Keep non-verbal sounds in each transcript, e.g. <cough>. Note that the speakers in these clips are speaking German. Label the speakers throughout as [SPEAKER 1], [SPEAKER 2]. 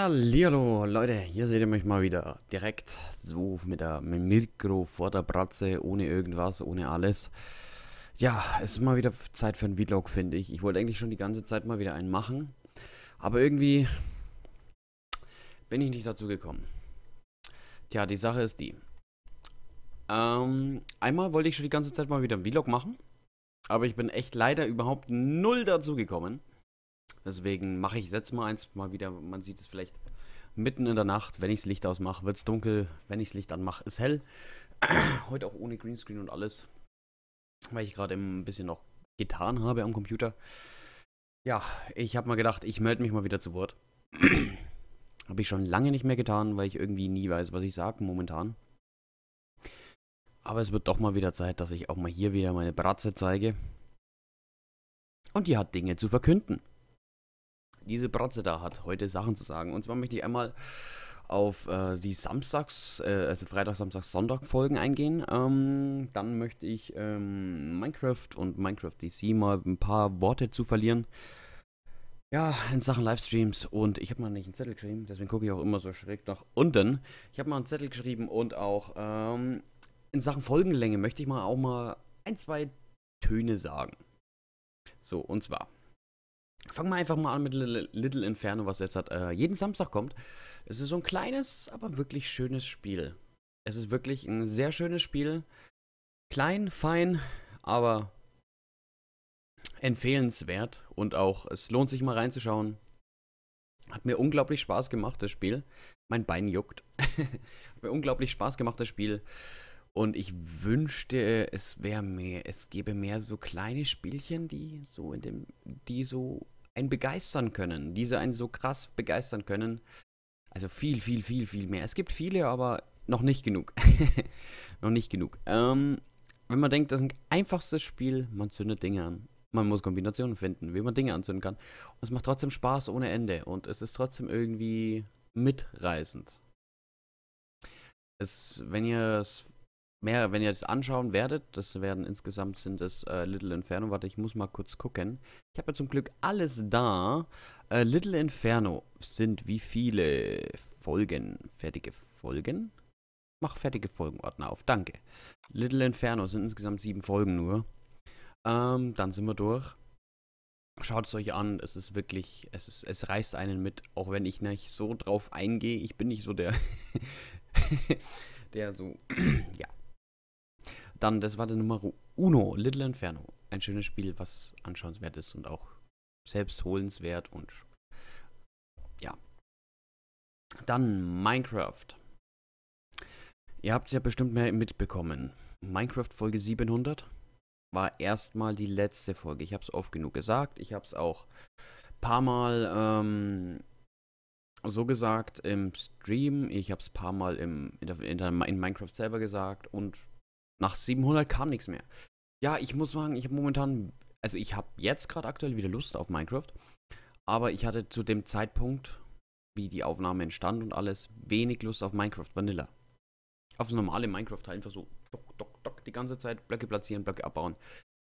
[SPEAKER 1] Hallihallo Leute, hier seht ihr mich mal wieder direkt so mit der mit Mikro vor der Bratze, ohne irgendwas, ohne alles. Ja, es ist mal wieder Zeit für einen Vlog, finde ich. Ich wollte eigentlich schon die ganze Zeit mal wieder einen machen, aber irgendwie bin ich nicht dazu gekommen. Tja, die Sache ist die. Ähm, einmal wollte ich schon die ganze Zeit mal wieder einen Vlog machen, aber ich bin echt leider überhaupt null dazu gekommen. Deswegen mache ich jetzt mal eins mal wieder. Man sieht es vielleicht mitten in der Nacht. Wenn ich das Licht ausmache, wird es dunkel. Wenn ich das Licht anmache, ist hell. <clears throat> Heute auch ohne Greenscreen und alles. Weil ich gerade ein bisschen noch getan habe am Computer. Ja, ich habe mal gedacht, ich melde mich mal wieder zu Wort. <clears throat> habe ich schon lange nicht mehr getan, weil ich irgendwie nie weiß, was ich sage momentan. Aber es wird doch mal wieder Zeit, dass ich auch mal hier wieder meine Bratze zeige. Und die hat Dinge zu verkünden diese Bratze da hat, heute Sachen zu sagen. Und zwar möchte ich einmal auf äh, die Samstags, äh, also Freitag, Samstag, Sonntag Folgen eingehen. Ähm, dann möchte ich ähm, Minecraft und Minecraft DC mal ein paar Worte zu verlieren. Ja, in Sachen Livestreams und ich habe mal nicht einen Zettel geschrieben, deswegen gucke ich auch immer so schräg nach unten. Ich habe mal einen Zettel geschrieben und auch ähm, in Sachen Folgenlänge möchte ich mal auch mal ein, zwei Töne sagen. So, und zwar. Fangen wir einfach mal an mit Little Inferno, was jetzt hat, äh, jeden Samstag kommt. Es ist so ein kleines, aber wirklich schönes Spiel. Es ist wirklich ein sehr schönes Spiel. Klein, fein, aber empfehlenswert und auch es lohnt sich mal reinzuschauen. Hat mir unglaublich Spaß gemacht, das Spiel. Mein Bein juckt. <laughs> Hat mir unglaublich Spaß gemacht, das Spiel. Und ich wünschte, es wäre mehr, es gäbe mehr so kleine Spielchen, die so in dem, die so ein begeistern können, diese einen so krass begeistern können. Also viel, viel, viel, viel mehr. Es gibt viele, aber noch nicht genug. <laughs> noch nicht genug. Ähm, wenn man denkt, das ist ein einfachstes Spiel, man zündet Dinge an. Man muss Kombinationen finden, wie man Dinge anzünden kann. Und es macht trotzdem Spaß ohne Ende. Und es ist trotzdem irgendwie mitreißend. Es, wenn ihr es mehr, wenn ihr das anschauen werdet, das werden insgesamt sind es äh, Little Inferno. Warte, ich muss mal kurz gucken. Ich habe ja zum Glück alles da. Äh, Little Inferno sind wie viele Folgen? Fertige Folgen? Mach fertige Folgenordner auf, danke. Little Inferno sind insgesamt sieben Folgen nur. Ähm, dann sind wir durch. Schaut es euch an, es ist wirklich, es, ist, es reißt einen mit, auch wenn ich nicht so drauf eingehe. Ich bin nicht so der, <laughs> der so, <clears throat> ja, dann, das war der Nummer Uno, Little Inferno. Ein schönes Spiel, was anschauenswert ist und auch selbst holenswert und ja. Dann Minecraft. Ihr habt es ja bestimmt mehr mitbekommen. Minecraft Folge 700 war erstmal die letzte Folge. Ich habe es oft genug gesagt. Ich habe es auch ein paar Mal ähm, so gesagt im Stream. Ich habe es ein paar Mal im, in, der, in, der, in Minecraft selber gesagt und nach 700 kam nichts mehr. Ja, ich muss sagen, ich habe momentan, also ich habe jetzt gerade aktuell wieder Lust auf Minecraft, aber ich hatte zu dem Zeitpunkt, wie die Aufnahme entstand und alles, wenig Lust auf Minecraft Vanilla. Auf das normale Minecraft halt einfach so, dok, dok, dok, die ganze Zeit Blöcke platzieren, Blöcke abbauen.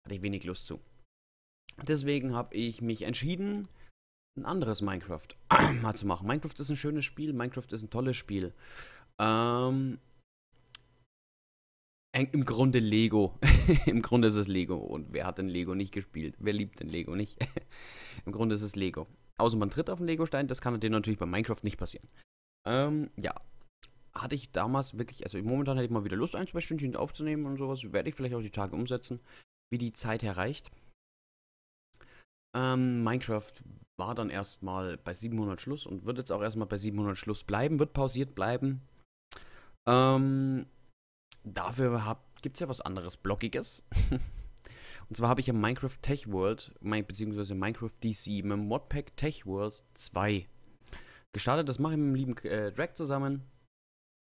[SPEAKER 1] Hatte ich wenig Lust zu. Deswegen habe ich mich entschieden, ein anderes Minecraft <clears throat> mal zu machen. Minecraft ist ein schönes Spiel, Minecraft ist ein tolles Spiel. Ähm, im Grunde Lego. <laughs> Im Grunde ist es Lego. Und wer hat denn Lego nicht gespielt? Wer liebt denn Lego nicht? <laughs> Im Grunde ist es Lego. Außer man tritt auf den Lego-Stein, das kann natürlich bei Minecraft nicht passieren. Ähm, ja. Hatte ich damals wirklich, also momentan hätte ich mal wieder Lust, ein, zwei Stündchen aufzunehmen und sowas. Werde ich vielleicht auch die Tage umsetzen, wie die Zeit herreicht. Ähm, Minecraft war dann erstmal bei 700 Schluss und wird jetzt auch erstmal bei 700 Schluss bleiben, wird pausiert bleiben. Ähm, dafür gibt es ja was anderes Blockiges. <laughs> Und zwar habe ich ja Minecraft Tech World, beziehungsweise Minecraft DC mit Modpack Tech World 2 gestartet. Das mache ich mit dem lieben äh, Drag zusammen.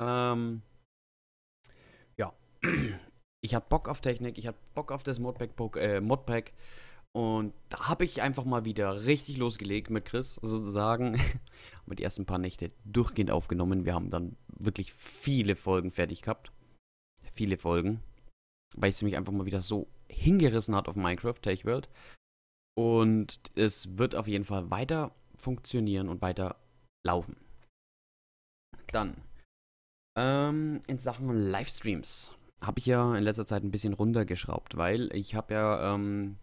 [SPEAKER 1] Ähm, ja. <clears throat> Ich habe Bock auf Technik, ich habe Bock auf das Modpack, äh, Modpack. Und da habe ich einfach mal wieder richtig losgelegt mit Chris sozusagen. <laughs> mit die ersten paar Nächte durchgehend aufgenommen. Wir haben dann wirklich viele Folgen fertig gehabt viele Folgen, weil es mich einfach mal wieder so hingerissen hat auf Minecraft Tech World. Und es wird auf jeden Fall weiter funktionieren und weiter laufen. Dann, ähm, in Sachen Livestreams habe ich ja in letzter Zeit ein bisschen runtergeschraubt, weil ich habe ja, ähm,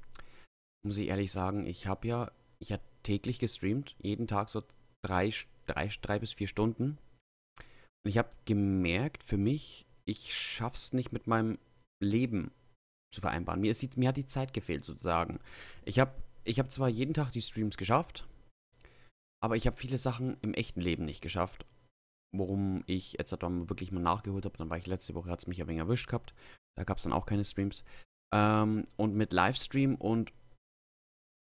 [SPEAKER 1] muss ich ehrlich sagen, ich habe ja, ich habe täglich gestreamt, jeden Tag so drei, drei, drei bis vier Stunden. Und ich habe gemerkt für mich, ich schaff's nicht mit meinem Leben zu vereinbaren. Mir, ist die, mir hat die Zeit gefehlt, sozusagen. Ich habe ich hab zwar jeden Tag die Streams geschafft, aber ich habe viele Sachen im echten Leben nicht geschafft, worum ich jetzt dann wirklich mal nachgeholt habe. Dann war ich letzte Woche, hat es mich ein wenig erwischt gehabt. Da gab es dann auch keine Streams. Ähm, und mit Livestream und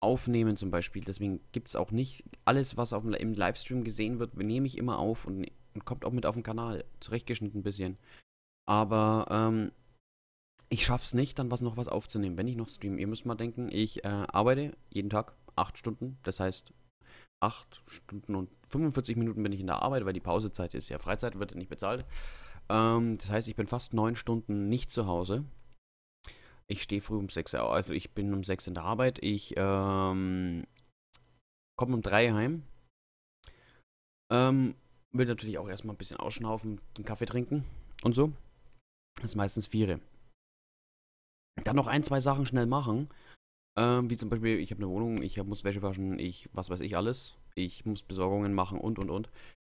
[SPEAKER 1] Aufnehmen zum Beispiel, deswegen gibt es auch nicht alles, was auf dem, im Livestream gesehen wird, nehme ich immer auf und, und kommt auch mit auf den Kanal. Zurechtgeschnitten ein bisschen. Aber ähm, ich schaff's nicht, dann was noch was aufzunehmen, wenn ich noch streame. Ihr müsst mal denken, ich äh, arbeite jeden Tag acht Stunden. Das heißt, acht Stunden und 45 Minuten bin ich in der Arbeit, weil die Pausezeit ist ja Freizeit, wird ja nicht bezahlt. Ähm, das heißt, ich bin fast neun Stunden nicht zu Hause. Ich stehe früh um 6 Uhr, also ich bin um sechs in der Arbeit. Ich ähm, komme um drei heim. Ähm, will natürlich auch erstmal ein bisschen ausschnaufen, einen Kaffee trinken und so ist meistens Viere. Dann noch ein, zwei Sachen schnell machen. Ähm, wie zum Beispiel, ich habe eine Wohnung, ich hab, muss Wäsche waschen, ich was weiß ich alles. Ich muss Besorgungen machen und und und.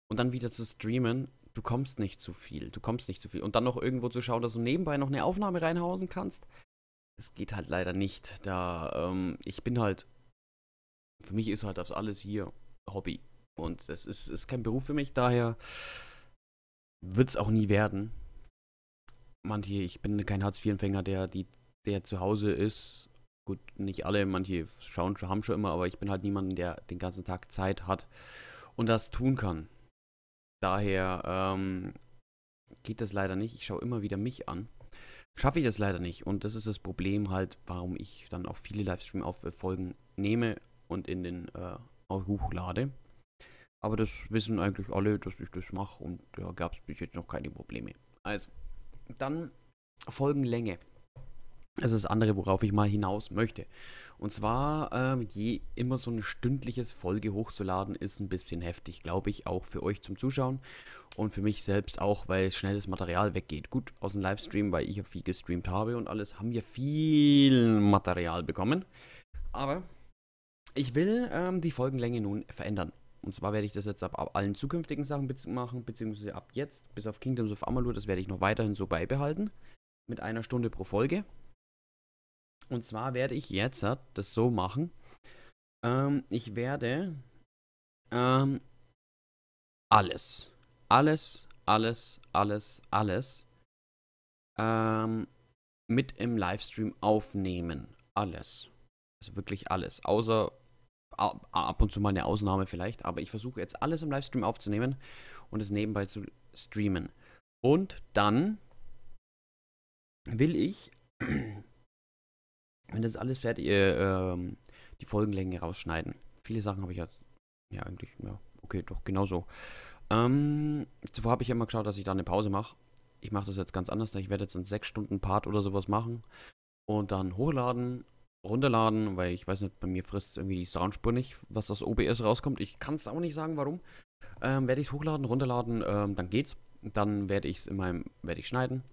[SPEAKER 1] Und dann wieder zu streamen. Du kommst nicht zu viel. Du kommst nicht zu viel. Und dann noch irgendwo zu schauen, dass du nebenbei noch eine Aufnahme reinhausen kannst. Das geht halt leider nicht. Da, ähm, ich bin halt. Für mich ist halt das alles hier Hobby. Und das ist, ist kein Beruf für mich, daher wird es auch nie werden manche, ich bin kein Hartz-IV-Empfänger, der, die, der zu Hause ist. Gut, nicht alle, manche schauen, haben schon immer, aber ich bin halt niemand, der den ganzen Tag Zeit hat und das tun kann. Daher ähm, geht das leider nicht. Ich schaue immer wieder mich an. Schaffe ich das leider nicht. Und das ist das Problem halt, warum ich dann auch viele Livestream-Folgen äh, nehme und in den äh, hochlade. Aber das wissen eigentlich alle, dass ich das mache und da ja, gab es bis jetzt noch keine Probleme. Also, dann Folgenlänge. Das ist das andere, worauf ich mal hinaus möchte. Und zwar, ähm, je immer so ein stündliches Folge hochzuladen, ist ein bisschen heftig, glaube ich, auch für euch zum Zuschauen und für mich selbst auch, weil schnell das Material weggeht. Gut, aus dem Livestream, weil ich ja viel gestreamt habe und alles, haben wir viel Material bekommen. Aber ich will ähm, die Folgenlänge nun verändern. Und zwar werde ich das jetzt ab, ab allen zukünftigen Sachen machen, beziehungsweise ab jetzt, bis auf Kingdoms of Amalur, das werde ich noch weiterhin so beibehalten. Mit einer Stunde pro Folge. Und zwar werde ich jetzt das so machen. Ähm, ich werde ähm, alles, alles, alles, alles, alles ähm, mit im Livestream aufnehmen. Alles. Also wirklich alles. Außer ab und zu mal eine Ausnahme vielleicht, aber ich versuche jetzt alles im Livestream aufzunehmen und es nebenbei zu streamen. Und dann will ich, <clears throat> wenn das alles fertig äh, ähm, die Folgenlänge rausschneiden. Viele Sachen habe ich ja, ja eigentlich, ja, okay, doch, genau so. Ähm, zuvor habe ich ja immer geschaut, dass ich da eine Pause mache. Ich mache das jetzt ganz anders. Ich werde jetzt einen 6 Stunden Part oder sowas machen und dann hochladen runterladen, weil ich weiß nicht, bei mir frisst irgendwie die Soundspur nicht, was aus OBS rauskommt. Ich kann es auch nicht sagen, warum. Ähm, werde ich es hochladen, runterladen, ähm, dann geht's. Dann werde ich es in meinem, werde ich schneiden,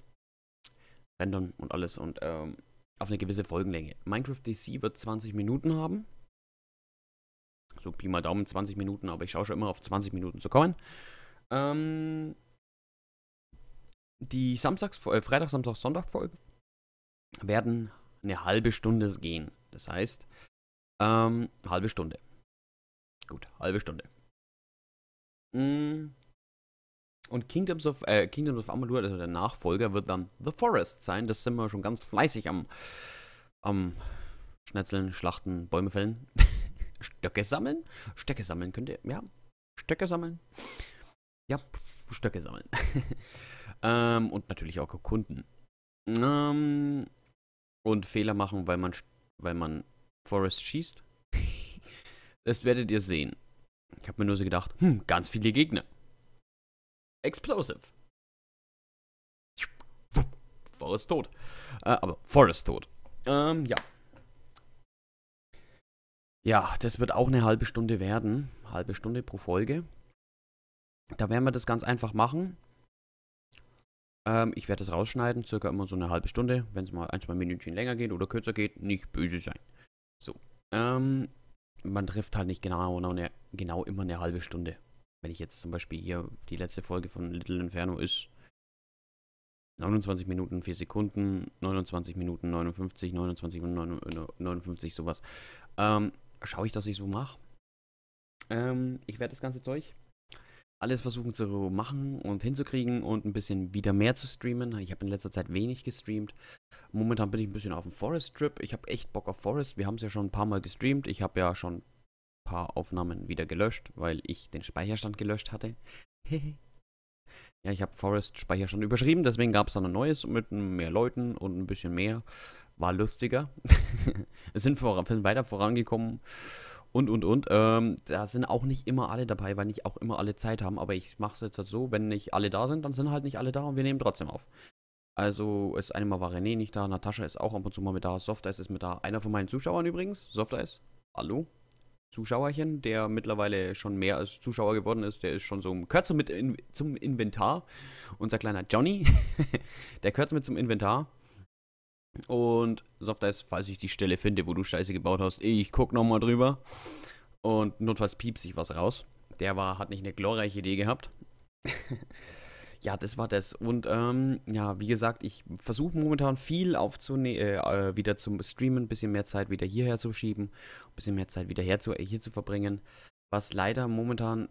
[SPEAKER 1] rendern und alles und ähm, auf eine gewisse Folgenlänge. Minecraft DC wird 20 Minuten haben. So Pi mal Daumen 20 Minuten, aber ich schaue schon immer auf 20 Minuten zu kommen. Ähm, die Samstags, äh, Freitag, Samstag, Sonntag Folgen werden eine halbe Stunde gehen. Das heißt, ähm, halbe Stunde. Gut, halbe Stunde. Mm. Und Kingdoms of, äh, Kingdoms of Amalur, also der Nachfolger, wird dann The Forest sein. Das sind wir schon ganz fleißig am, am Schnetzeln, Schlachten, Bäume fällen. <laughs> Stöcke sammeln? Stöcke sammeln könnt ihr, ja. Stöcke sammeln. Ja, Stöcke sammeln. <laughs> ähm, und natürlich auch Kunden. Ähm, und Fehler machen, weil man, weil man Forest schießt. <laughs> das werdet ihr sehen. Ich habe mir nur so gedacht, hm, ganz viele Gegner. Explosive. Forest tot. Äh, aber Forest tot. Ähm, ja. Ja, das wird auch eine halbe Stunde werden. Halbe Stunde pro Folge. Da werden wir das ganz einfach machen. Ähm, ich werde das rausschneiden, circa immer so eine halbe Stunde, wenn es mal ein, zwei Minütchen länger geht oder kürzer geht, nicht böse sein. So, ähm, man trifft halt nicht genau, eine, genau immer eine halbe Stunde. Wenn ich jetzt zum Beispiel hier die letzte Folge von Little Inferno ist, 29 Minuten, 4 Sekunden, 29 Minuten, 59, 29 Minuten, 59, äh, sowas. Ähm, schaue ich, dass ich so mache. Ähm, ich werde das ganze Zeug alles versuchen zu machen und hinzukriegen und ein bisschen wieder mehr zu streamen. Ich habe in letzter Zeit wenig gestreamt. Momentan bin ich ein bisschen auf dem Forest-Trip. Ich habe echt Bock auf Forest. Wir haben es ja schon ein paar Mal gestreamt. Ich habe ja schon ein paar Aufnahmen wieder gelöscht, weil ich den Speicherstand gelöscht hatte. <laughs> ja, ich habe Forest-Speicherstand überschrieben. Deswegen gab es dann ein neues mit mehr Leuten und ein bisschen mehr. War lustiger. <laughs> es sind, vor, sind weiter vorangekommen und, und, und. Ähm, da sind auch nicht immer alle dabei, weil nicht auch immer alle Zeit haben. Aber ich mache es jetzt halt so, wenn nicht alle da sind, dann sind halt nicht alle da und wir nehmen trotzdem auf. Also ist einmal war René nicht da, Natascha ist auch ab und zu mal mit da, Softice ist mit da. Einer von meinen Zuschauern übrigens, Softice, hallo, Zuschauerchen, der mittlerweile schon mehr als Zuschauer geworden ist. Der ist schon so, gehört so mit in, zum Inventar. Unser kleiner Johnny, <laughs> der gehört mit zum Inventar. Und Softice, falls ich die Stelle finde, wo du Scheiße gebaut hast, ich guck nochmal drüber. Und notfalls piepst sich was raus. Der war, hat nicht eine glorreiche Idee gehabt. <laughs> ja, das war das. Und ähm, ja, wie gesagt, ich versuche momentan viel aufzunehmen, äh, äh, wieder zum Streamen, ein bisschen mehr Zeit wieder hierher zu schieben, ein bisschen mehr Zeit wieder her äh, hier zu verbringen. Was leider momentan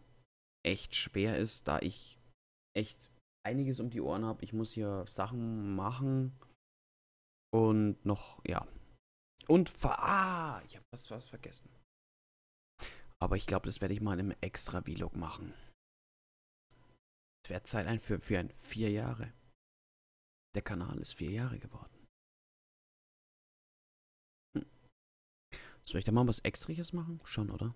[SPEAKER 1] echt schwer ist, da ich echt einiges um die Ohren habe. Ich muss hier Sachen machen und noch, ja. Und ver. Ah, ich habe was, was vergessen. Aber ich glaube, das werde ich mal in einem extra Vlog machen. Es wird Zeit ein für, für ein vier Jahre. Der Kanal ist vier Jahre geworden. Hm. Soll ich da mal was Extriges machen? Schon, oder?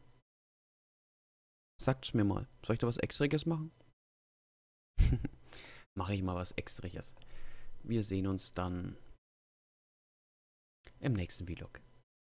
[SPEAKER 1] Sagt's mir mal. Soll ich da was Extriges machen? <laughs> Mache ich mal was Extriges. Wir sehen uns dann im nächsten Vlog.